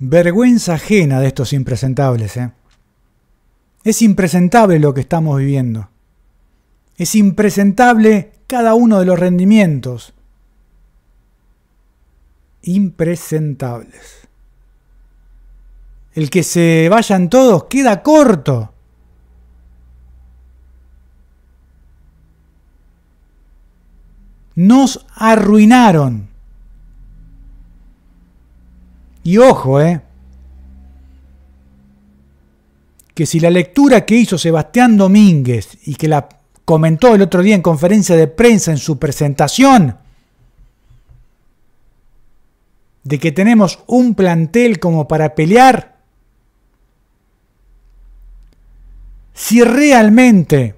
Vergüenza ajena de estos impresentables, ¿eh? Es impresentable lo que estamos viviendo. Es impresentable cada uno de los rendimientos. Impresentables. El que se vayan todos queda corto. Nos arruinaron. Y ojo, ¿eh? Que si la lectura que hizo Sebastián Domínguez y que la comentó el otro día en conferencia de prensa en su presentación, de que tenemos un plantel como para pelear, si realmente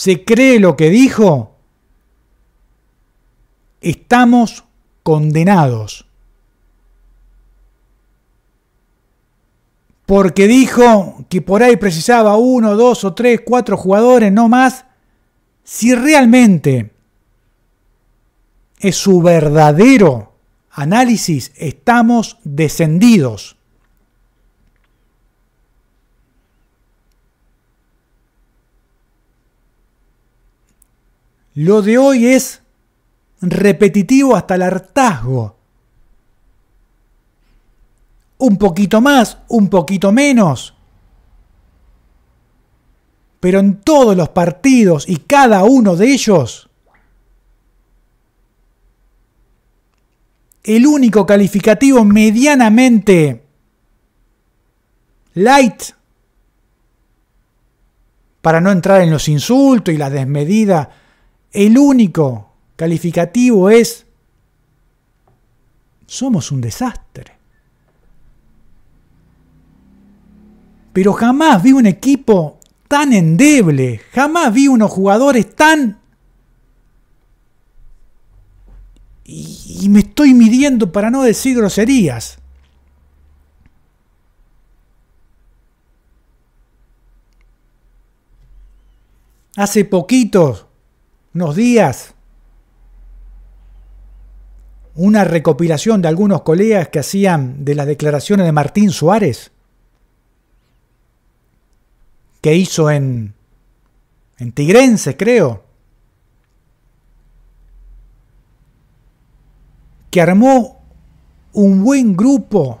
se cree lo que dijo, estamos condenados. Porque dijo que por ahí precisaba uno, dos o tres, cuatro jugadores, no más. Si realmente es su verdadero análisis, estamos descendidos. Lo de hoy es repetitivo hasta el hartazgo. Un poquito más, un poquito menos. Pero en todos los partidos y cada uno de ellos, el único calificativo medianamente light, para no entrar en los insultos y la desmedida el único calificativo es, somos un desastre. Pero jamás vi un equipo tan endeble, jamás vi unos jugadores tan... Y, me estoy midiendo para no decir groserías. Hace poquitos unos días una recopilación de algunos colegas que hacían de las declaraciones de Martín Suárez que hizo en, en Tigrense, creo, que armó un buen grupo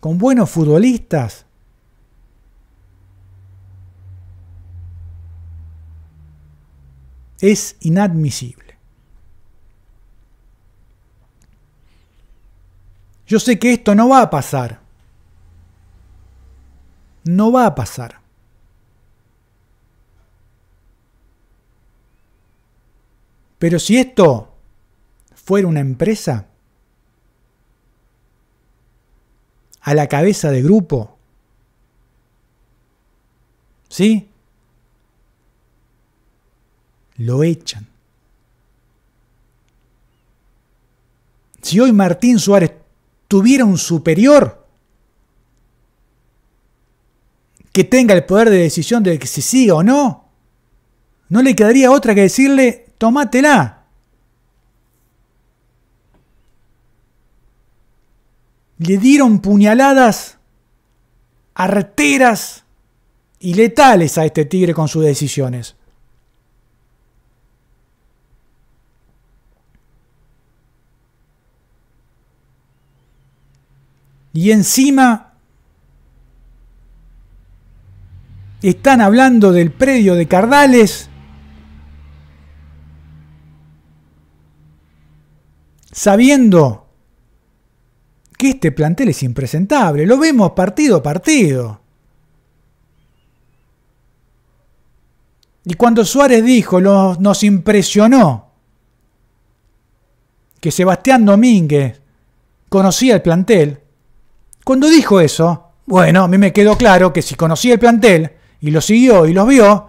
con buenos futbolistas Es inadmisible. Yo sé que esto no va a pasar. No va a pasar. Pero si esto fuera una empresa, a la cabeza de grupo, ¿sí? lo echan. Si hoy Martín Suárez tuviera un superior que tenga el poder de decisión de que se siga o no, no le quedaría otra que decirle, tomátela. Le dieron puñaladas arteras y letales a este tigre con sus decisiones. y encima están hablando del predio de Cardales. Sabiendo que este plantel es impresentable, lo vemos partido a partido. Y cuando Suárez dijo, nos impresionó que Sebastián Domínguez conocía el plantel, cuando dijo eso, bueno, a mí me quedó claro que si conocía el plantel y lo siguió y los vio,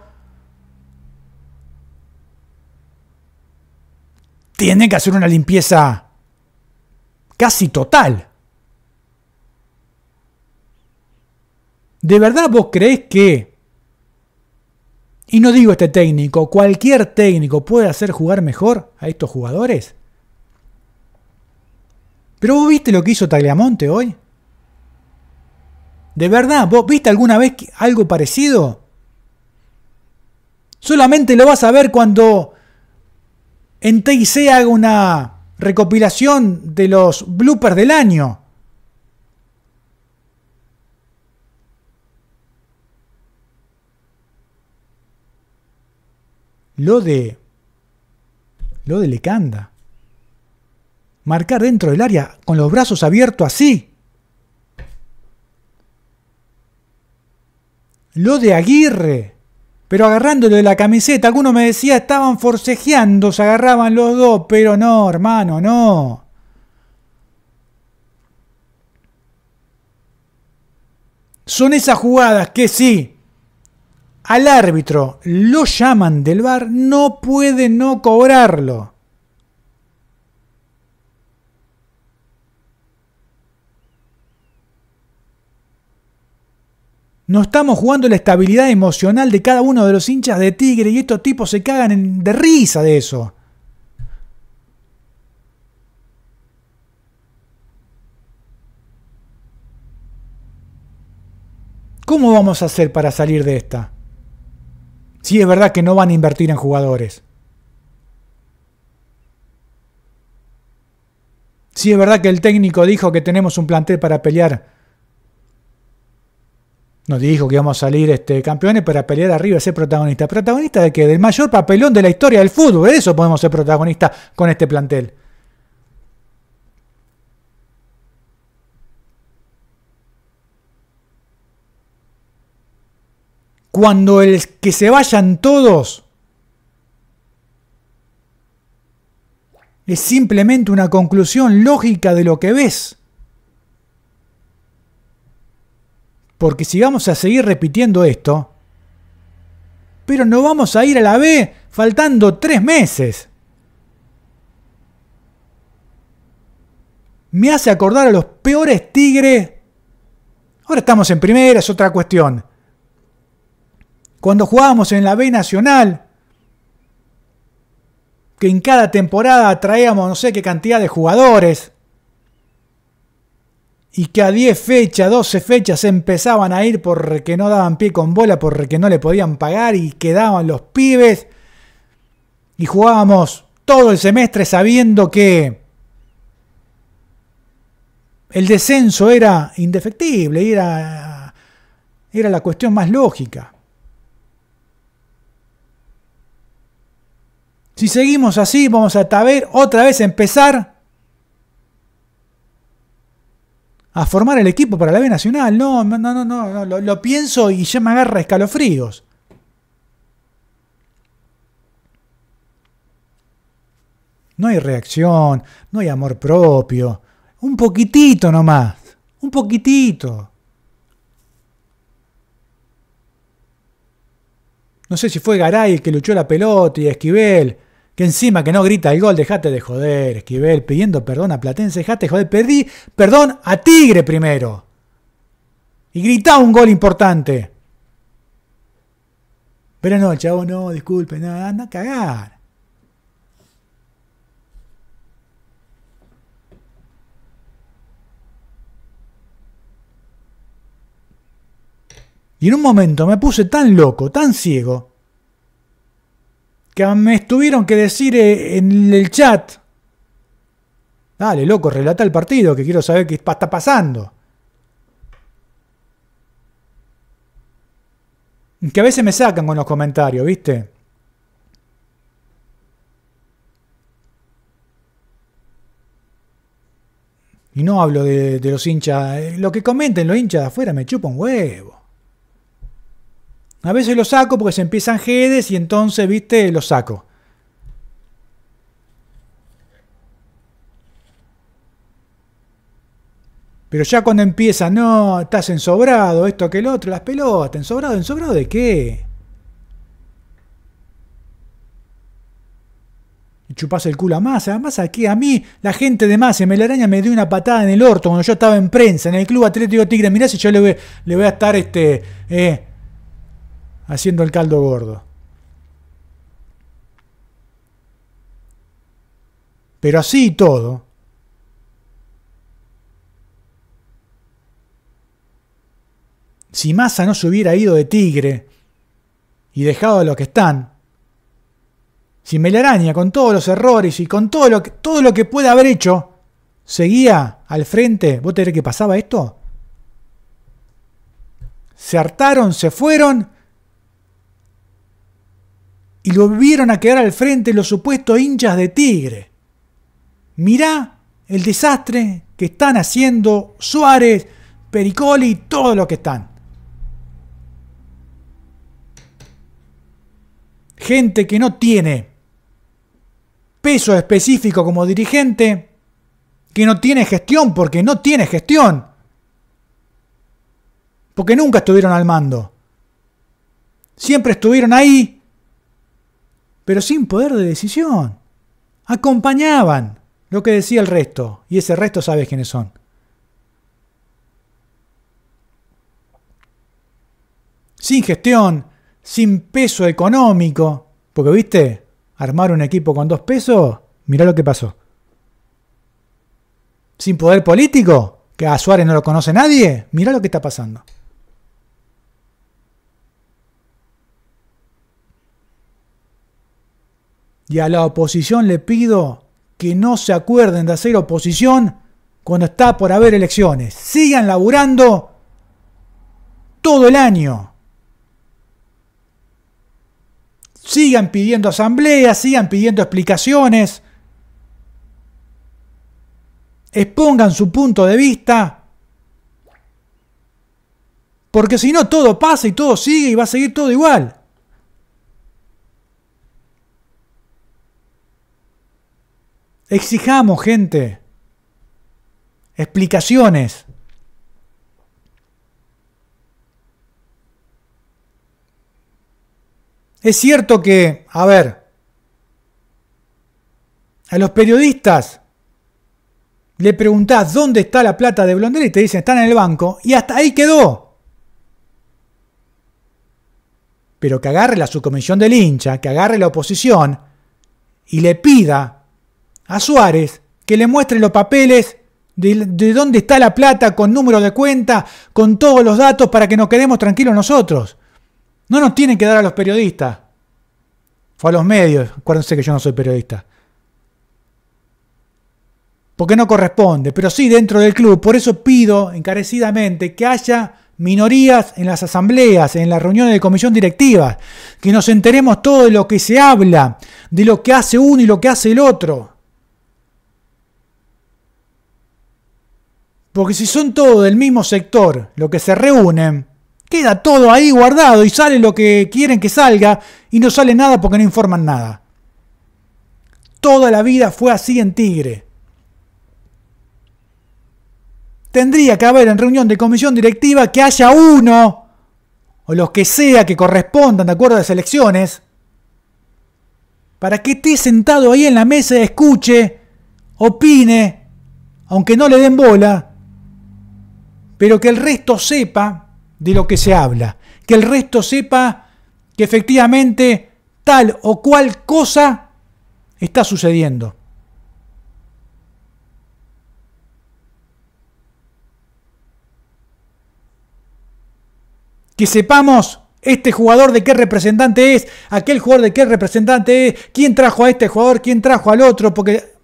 tiene que hacer una limpieza casi total. ¿De verdad vos creés que, y no digo este técnico, cualquier técnico puede hacer jugar mejor a estos jugadores? Pero vos viste lo que hizo Tagliamonte hoy. ¿De verdad? ¿Vos viste alguna vez algo parecido? Solamente lo vas a ver cuando en TIC haga una recopilación de los bloopers del año. Lo de. Lo de Lecanda. Marcar dentro del área con los brazos abiertos así. Lo de Aguirre. Pero agarrándolo de la camiseta, alguno me decía, estaban forcejeando, se agarraban los dos, pero no, hermano, no. Son esas jugadas que sí, al árbitro lo llaman del bar, no puede no cobrarlo. No estamos jugando la estabilidad emocional de cada uno de los hinchas de Tigre y estos tipos se cagan de risa de eso. ¿Cómo vamos a hacer para salir de esta? Si es verdad que no van a invertir en jugadores. Si es verdad que el técnico dijo que tenemos un plantel para pelear nos dijo que íbamos a salir este, campeones para pelear arriba y ser protagonista ¿Protagonista de qué? Del mayor papelón de la historia del fútbol. De eso podemos ser protagonistas con este plantel. Cuando el que se vayan todos es simplemente una conclusión lógica de lo que ves. Porque si vamos a seguir repitiendo esto, pero no vamos a ir a la B faltando tres meses. Me hace acordar a los peores tigres. Ahora estamos en primera, es otra cuestión. Cuando jugábamos en la B Nacional, que en cada temporada traíamos no sé qué cantidad de jugadores, y que a 10 fechas, 12 fechas empezaban a ir porque no daban pie con bola, porque no le podían pagar y quedaban los pibes. Y jugábamos todo el semestre sabiendo que el descenso era indefectible, era, era la cuestión más lógica. Si seguimos así, vamos a ver otra vez empezar a formar el equipo para la B Nacional. No, no, no, no, no lo, lo, pienso y ya me agarra escalofríos. No hay reacción, no hay amor propio. Un poquitito nomás, un poquitito. No sé si fue Garay el que luchó la pelota y Esquivel que encima que no grita el gol, dejate de joder, Esquivel, pidiendo perdón a Platense, dejate de joder, perdí perdón a Tigre primero. Y grita un gol importante. Pero no, chavo, oh, no, disculpe, no, anda a cagar. Y en un momento me puse tan loco, tan ciego, que me estuvieron que decir eh, en el chat. Dale, loco, relata el partido, que quiero saber qué está pasando. Que a veces me sacan con los comentarios, ¿viste? Y no hablo de, de los hinchas. Eh, lo que comenten los hinchas de afuera me chupa un huevo. A veces lo saco porque se empiezan jedes y entonces, viste, lo saco. Pero ya cuando empieza, no, estás ensobrado, esto que otro, las pelotas, ensobrado, ensobrado de qué? Y ¿Chupas el culo a más? Además aquí, a mí, la gente de más Melaraña me dio una patada en el orto cuando yo estaba en prensa, en el Club Atlético Tigre. Mirá si yo le voy, le voy a estar este, eh, haciendo el caldo gordo. Pero así y todo, si Massa no se hubiera ido de Tigre y dejado a los que están, si Melaraña, con todos los errores y con todo lo que, todo lo que puede haber hecho, seguía al frente, ¿vos te que pasaba esto? Se hartaron, se fueron y lo vieron a quedar al frente los supuestos hinchas de Tigre. Mirá el desastre que están haciendo Suárez, Pericoli y todo lo que están. Gente que no tiene peso específico como dirigente, que no tiene gestión porque no tiene gestión. Porque nunca estuvieron al mando. Siempre estuvieron ahí pero sin poder de decisión. Acompañaban lo que decía el resto, y ese resto sabes quiénes son. Sin gestión, sin peso económico, porque viste, armar un equipo con dos pesos, mirá lo que pasó. Sin poder político, que a Suárez no lo conoce nadie, mirá lo que está pasando. Y a la oposición le pido que no se acuerden de hacer oposición cuando está por haber elecciones. Sigan laburando todo el año. Sigan pidiendo asambleas, sigan pidiendo explicaciones. Expongan su punto de vista. Porque si no, todo pasa y todo sigue y va a seguir todo igual. Exijamos, gente, explicaciones. Es cierto que, a ver, a los periodistas le preguntás dónde está la plata de Blondel y te dicen están en el banco y hasta ahí quedó. Pero que agarre la subcomisión del hincha, que agarre la oposición y le pida a Suárez que le muestre los papeles de, dónde está la plata, con número de cuenta, con todos los datos para que nos quedemos tranquilos nosotros. No nos tienen que dar a los periodistas. o a los medios. Acuérdense que yo no soy periodista. Porque no corresponde. Pero sí dentro del club. Por eso pido encarecidamente que haya minorías en las asambleas, en las reuniones de comisión directiva. Que nos enteremos todo de lo que se habla, de lo que hace uno y lo que hace el otro. Porque si son todos del mismo sector, los que se reúnen, queda todo ahí guardado y sale lo que quieren que salga y no sale nada porque no informan nada. Toda la vida fue así en Tigre. Tendría que haber en reunión de comisión directiva que haya uno, o los que sea que correspondan de acuerdo a las elecciones, para que esté sentado ahí en la mesa y escuche, opine, aunque no le den bola, pero que el resto sepa de lo que se habla, que el resto sepa que efectivamente tal o cual cosa está sucediendo. Que sepamos este jugador de qué representante es, aquel jugador de qué representante es, quién trajo a este jugador, quién trajo al otro, porque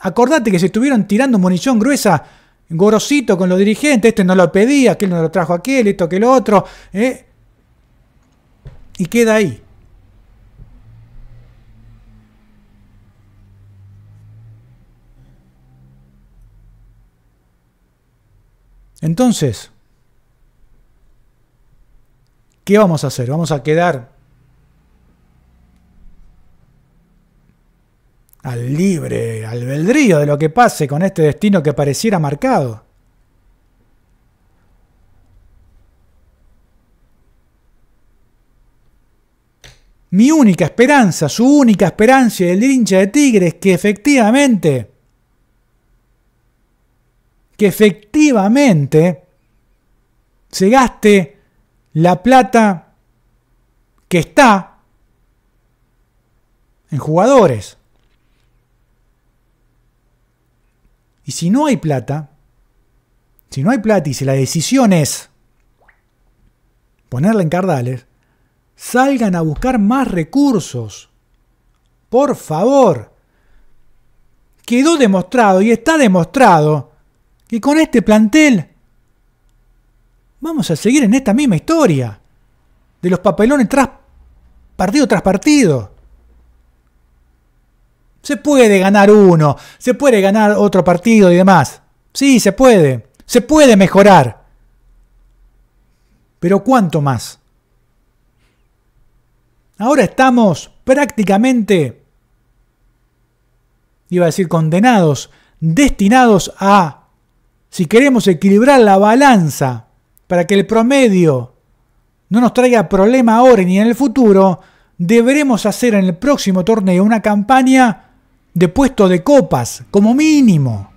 acordate que se estuvieron tirando munición gruesa gorosito con los dirigentes, este no lo pedía, aquel no lo trajo aquel, esto que el otro, ¿eh? y queda ahí. Entonces, ¿qué vamos a hacer? ¿Vamos a quedar al libre albedrío de lo que pase con este destino que pareciera marcado. Mi única esperanza, su única esperanza del hincha de es que efectivamente, que efectivamente se gaste la plata que está en jugadores. Y si no hay plata, si no hay plata y si la decisión es ponerla en cardales, salgan a buscar más recursos. Por favor. Quedó demostrado y está demostrado que con este plantel vamos a seguir en esta misma historia de los papelones tras partido tras partido. Se puede ganar uno, se puede ganar otro partido y demás. Sí, se puede. Se puede mejorar. Pero ¿cuánto más? Ahora estamos prácticamente, iba a decir condenados, destinados a, si queremos equilibrar la balanza para que el promedio no nos traiga problema ahora ni en el futuro, deberemos hacer en el próximo torneo una campaña de puesto de copas, como mínimo.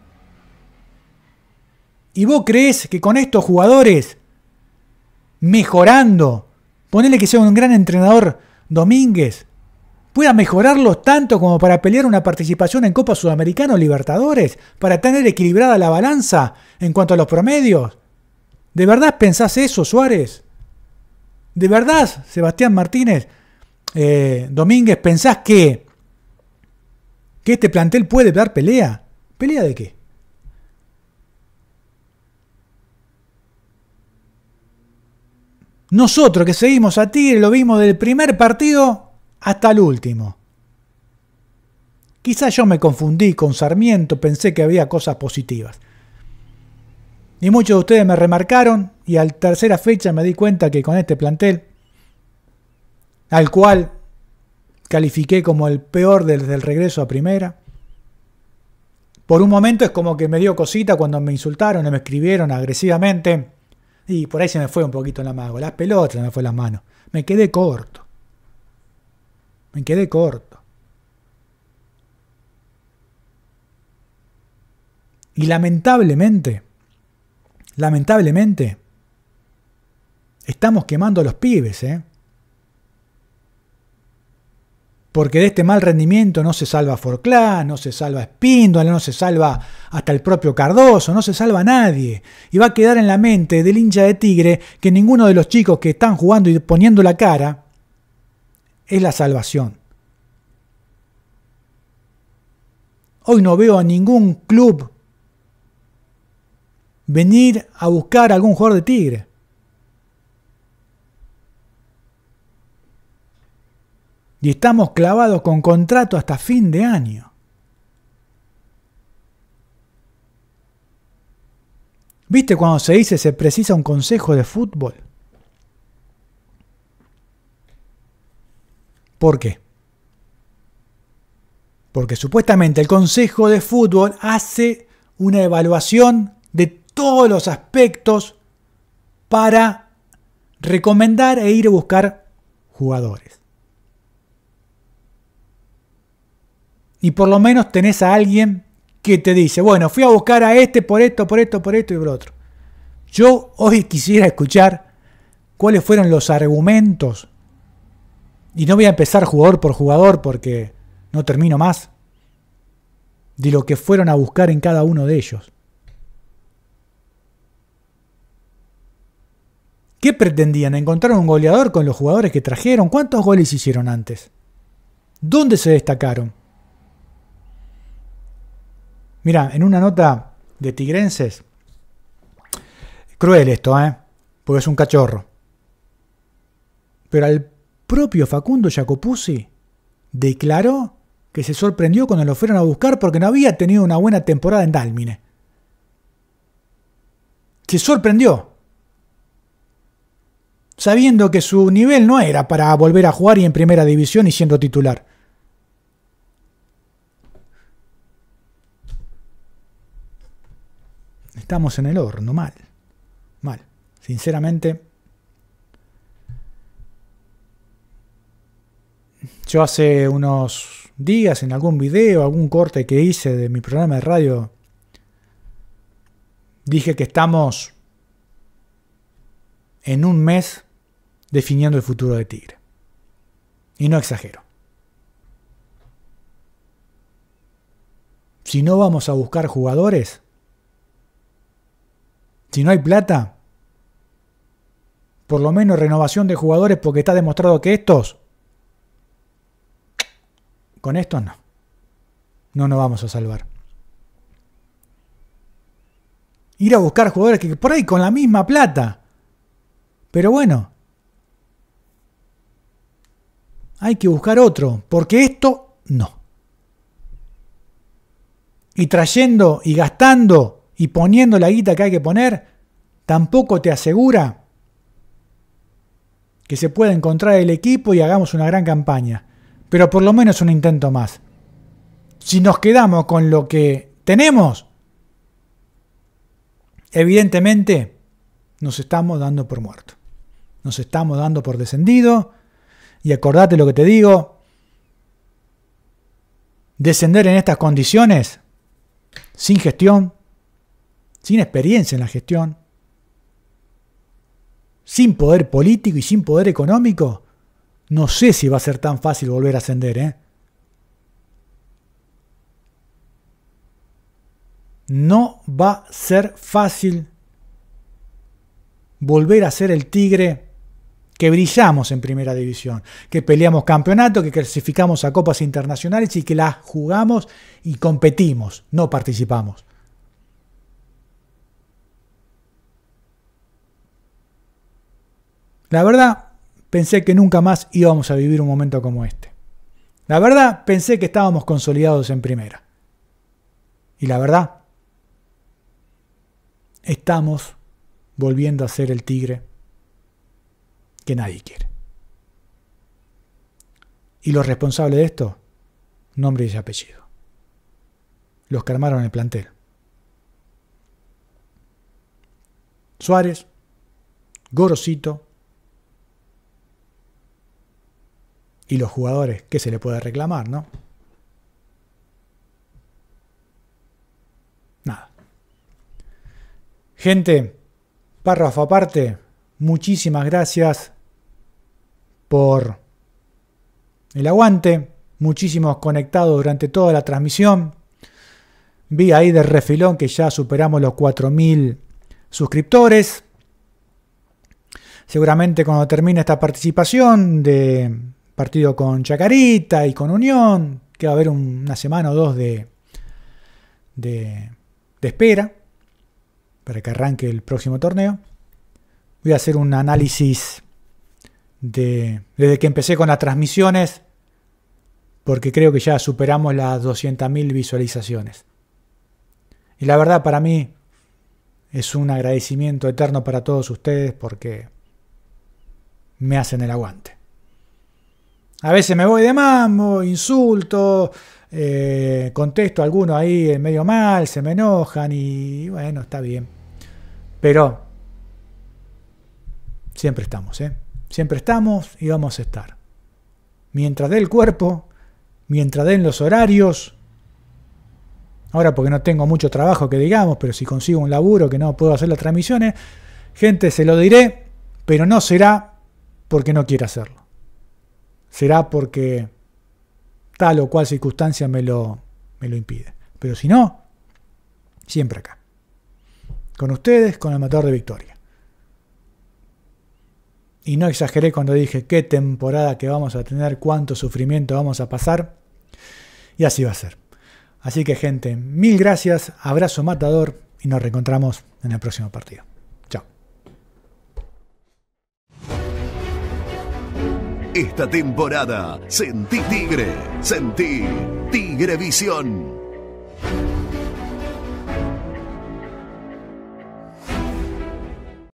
¿Y vos crees que con estos jugadores mejorando, ponele que sea un gran entrenador Domínguez, pueda mejorarlos tanto como para pelear una participación en Copa Sudamericana o Libertadores, para tener equilibrada la balanza en cuanto a los promedios? ¿De verdad pensás eso, Suárez? ¿De verdad, Sebastián Martínez, eh, Domínguez, pensás que ¿Que este plantel puede dar pelea? ¿Pelea de qué? Nosotros que seguimos a Tigre lo vimos del primer partido hasta el último. Quizás yo me confundí con Sarmiento, pensé que había cosas positivas. Y muchos de ustedes me remarcaron y al tercera fecha me di cuenta que con este plantel, al cual califiqué como el peor desde el regreso a primera. Por un momento es como que me dio cosita cuando me insultaron o me escribieron agresivamente. Y por ahí se me fue un poquito la mano. Las pelotas me fue las manos. Me quedé corto. Me quedé corto. Y lamentablemente, lamentablemente, estamos quemando a los pibes, ¿eh? porque de este mal rendimiento no se salva Forclán, no se salva Espíndola, no se salva hasta el propio Cardoso, no se salva nadie. Y va a quedar en la mente del hincha de Tigre que ninguno de los chicos que están jugando y poniendo la cara es la salvación. Hoy no veo a ningún club venir a buscar a algún jugador de Tigre. y estamos clavados con contrato hasta fin de año. ¿Viste cuando se dice se precisa un consejo de fútbol? ¿Por qué? Porque supuestamente el consejo de fútbol hace una evaluación de todos los aspectos para recomendar e ir a buscar jugadores. y por lo menos tenés a alguien que te dice, bueno, fui a buscar a este por esto, por esto, por esto y por otro. Yo hoy quisiera escuchar cuáles fueron los argumentos. Y no voy a empezar jugador por jugador porque no termino más. De lo que fueron a buscar en cada uno de ellos. ¿Qué pretendían? ¿Encontrar un goleador con los jugadores que trajeron? ¿Cuántos goles hicieron antes? ¿Dónde se destacaron? Mira, en una nota de Tigrenses, cruel esto, ¿eh? Porque es un cachorro. Pero al propio Facundo Jacopuzzi declaró que se sorprendió cuando lo fueron a buscar porque no había tenido una buena temporada en Dálmine. Se sorprendió. Sabiendo que su nivel no era para volver a jugar y en primera división y siendo titular. Estamos en el horno, mal. Mal. Sinceramente, yo hace unos días en algún video, algún corte que hice de mi programa de radio, dije que estamos en un mes definiendo el futuro de Tigre. Y no exagero. Si no vamos a buscar jugadores, si no hay plata, por lo menos renovación de jugadores porque está demostrado que estos, con estos no, no nos vamos a salvar. Ir a buscar jugadores que por ahí con la misma plata, pero bueno, hay que buscar otro, porque esto no. Y trayendo y gastando y poniendo la guita que hay que poner, tampoco te asegura que se pueda encontrar el equipo y hagamos una gran campaña. Pero por lo menos un intento más. Si nos quedamos con lo que tenemos, evidentemente nos estamos dando por muerto. Nos estamos dando por descendido. Y acordate lo que te digo. Descender en estas condiciones, sin gestión, sin experiencia en la gestión, sin poder político y sin poder económico, no sé si va a ser tan fácil volver a ascender. ¿eh? No va a ser fácil volver a ser el tigre que brillamos en primera división, que peleamos campeonato, que clasificamos a copas internacionales y que las jugamos y competimos, no participamos. La verdad, pensé que nunca más íbamos a vivir un momento como este. La verdad, pensé que estábamos consolidados en primera. Y la verdad, estamos volviendo a ser el tigre que nadie quiere. Y los responsables de esto, nombre y apellido. Los que armaron el plantel. Suárez, Gorosito, Y los jugadores, ¿qué se le puede reclamar, no? Nada. Gente, párrafo aparte, muchísimas gracias por el aguante. Muchísimos conectados durante toda la transmisión. Vi ahí de refilón que ya superamos los 4.000 suscriptores. Seguramente cuando termine esta participación de partido con Chacarita y con Unión, que va a haber una semana o dos de, de, espera para que arranque el próximo torneo. Voy a hacer un análisis de, desde que empecé con las transmisiones, porque creo que ya superamos las 200.000 visualizaciones. Y la verdad para mí es un agradecimiento eterno para todos ustedes porque me hacen el aguante. A veces me voy de mambo, insulto, eh, contesto a alguno ahí en medio mal, se me enojan y bueno, está bien. Pero siempre estamos, ¿eh? Siempre estamos y vamos a estar. Mientras dé el cuerpo, mientras den los horarios. Ahora porque no tengo mucho trabajo que digamos, pero si consigo un laburo que no puedo hacer las transmisiones, gente, se lo diré, pero no será porque no quiera hacerlo será porque tal o cual circunstancia me lo, me lo impide. Pero si no, siempre acá. Con ustedes, con el Matador de victoria. Y no exageré cuando dije qué temporada que vamos a tener, cuánto sufrimiento vamos a pasar. Y así va a ser. Así que gente, mil gracias, abrazo matador y nos reencontramos en el próximo partido. Esta temporada, sentí Tigre, sentí Tigre Visión.